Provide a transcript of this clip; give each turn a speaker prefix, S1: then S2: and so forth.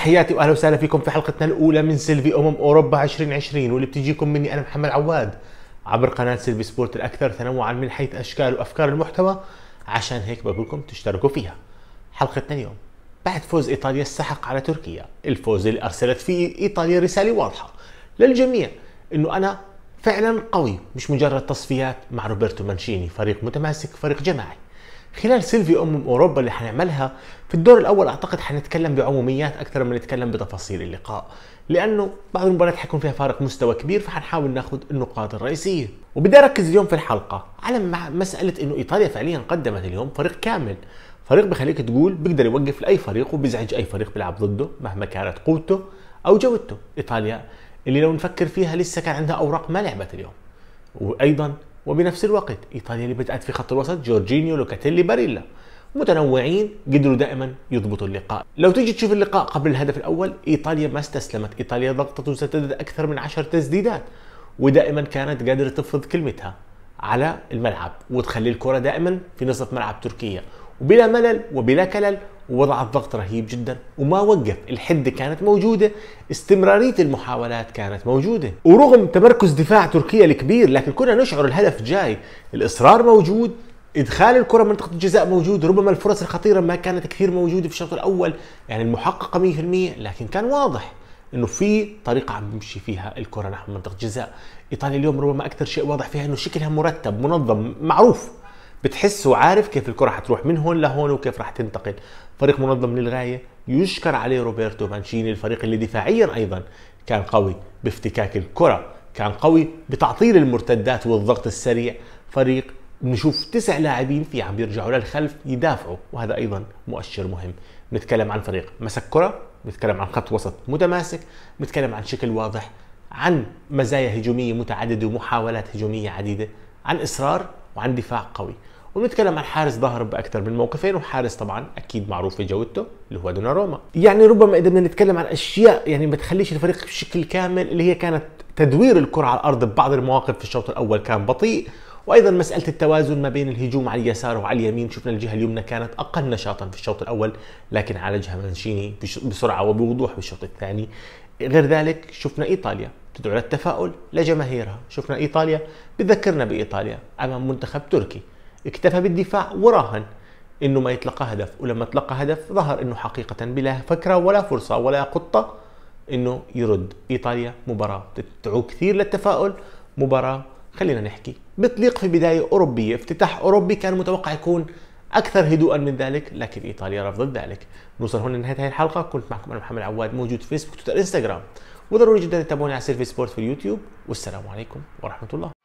S1: تحياتي واهلا وسهلا فيكم في حلقتنا الاولى من سيلفي امم اوروبا 2020 واللي بتجيكم مني انا محمد عواد عبر قناه سيلفي سبورت الاكثر تنوعا من حيث اشكال وافكار المحتوى عشان هيك بقول لكم تشتركوا فيها. حلقتنا اليوم بعد فوز ايطاليا السحق على تركيا، الفوز اللي ارسلت فيه ايطاليا رساله واضحه للجميع انه انا فعلا قوي مش مجرد تصفيات مع روبرتو مانشيني، فريق متماسك، فريق جماعي. خلال سيلفي امم اوروبا اللي هنعملها في الدور الاول اعتقد حنتكلم بعموميات اكثر ما نتكلم بتفاصيل اللقاء لانه بعض المباريات حيكون فيها فارق مستوى كبير فحنحاول ناخذ النقاط الرئيسيه وبدي اركز اليوم في الحلقه على مساله انه ايطاليا فعليا قدمت اليوم فريق كامل فريق بخليك تقول بيقدر يوقف لاي فريق وبيزعج اي فريق بيلعب ضده مهما كانت قوته او جودته ايطاليا اللي لو نفكر فيها لسه كان عندها اوراق ما لعبت اليوم وايضا وبنفس الوقت ايطاليا اللي بدات في خط الوسط جورجينيو لوكاتيلي باريلا متنوعين قدروا دائما يضبطوا اللقاء لو تيجي تشوف اللقاء قبل الهدف الاول ايطاليا ما استسلمت ايطاليا ضغطت وسددت اكثر من عشر تسديدات ودائما كانت قادره تفرض كلمتها على الملعب وتخلي الكره دائما في نصف ملعب تركيا وبلا ملل وبلا كلل ووضع الضغط رهيب جدا وما وقف الحدة كانت موجودة استمرارية المحاولات كانت موجودة ورغم تمركز دفاع تركيا الكبير لكن كنا نشعر الهدف جاي الإصرار موجود ادخال الكره منطقه الجزاء موجود ربما الفرص الخطيره ما كانت كثير موجوده في الشوط الاول يعني المحققه 100% لكن كان واضح انه في طريقه عم بيمشي فيها الكره نحو منطقه جزاء ايطاليا اليوم ربما اكثر شيء واضح فيها انه شكلها مرتب منظم معروف بتحسه عارف كيف الكره حتروح من هون لهون وكيف راح تنتقل فريق منظم للغايه يشكر عليه روبرتو مانشيني الفريق اللي دفاعيا ايضا كان قوي بافتكاك الكره كان قوي بتعطيل المرتدات والضغط السريع فريق بنشوف تسع لاعبين فيه عم بيرجعوا للخلف يدافعوا وهذا ايضا مؤشر مهم نتكلم عن فريق مسك كره نتكلم عن خط وسط متماسك نتكلم عن شكل واضح عن مزايا هجوميه متعدده ومحاولات هجوميه عديده عن اصرار وعن دفاع قوي ونتكلم عن حارس ظهر باكثر من موقفين وحارس طبعا اكيد معروف في جودته اللي هو دونا روما يعني ربما اذا بدنا نتكلم عن اشياء يعني ما تخليش الفريق بشكل كامل اللي هي كانت تدوير الكره على الارض ببعض المواقف في الشوط الاول كان بطيء وايضا مساله التوازن ما بين الهجوم على اليسار وعلى اليمين شفنا الجهه اليمنى كانت اقل نشاطا في الشوط الاول لكن عالجها مانشيني بسرعه وبوضوح في الشوط الثاني غير ذلك شفنا ايطاليا تدعو للتفاؤل لجماهيرها شفنا إيطاليا بتذكرنا بإيطاليا أمام منتخب تركي اكتفى بالدفاع وراهن انه ما يتلقى هدف ولما تلقى هدف ظهر انه حقيقه بلا فكره ولا فرصه ولا خطه انه يرد ايطاليا مباراه تدعو كثير للتفاؤل مباراه خلينا نحكي بتليق في بدايه اوروبيه افتتاح اوروبي كان متوقع يكون اكثر هدوءا من ذلك لكن ايطاليا رفضت ذلك نوصل هنا لنهايه هذه الحلقه كنت معكم انا محمد عواد موجود في فيسبوك تويتر انستغرام وضروري جدا تتابعوني على سيرفي سبورت في اليوتيوب والسلام عليكم ورحمه الله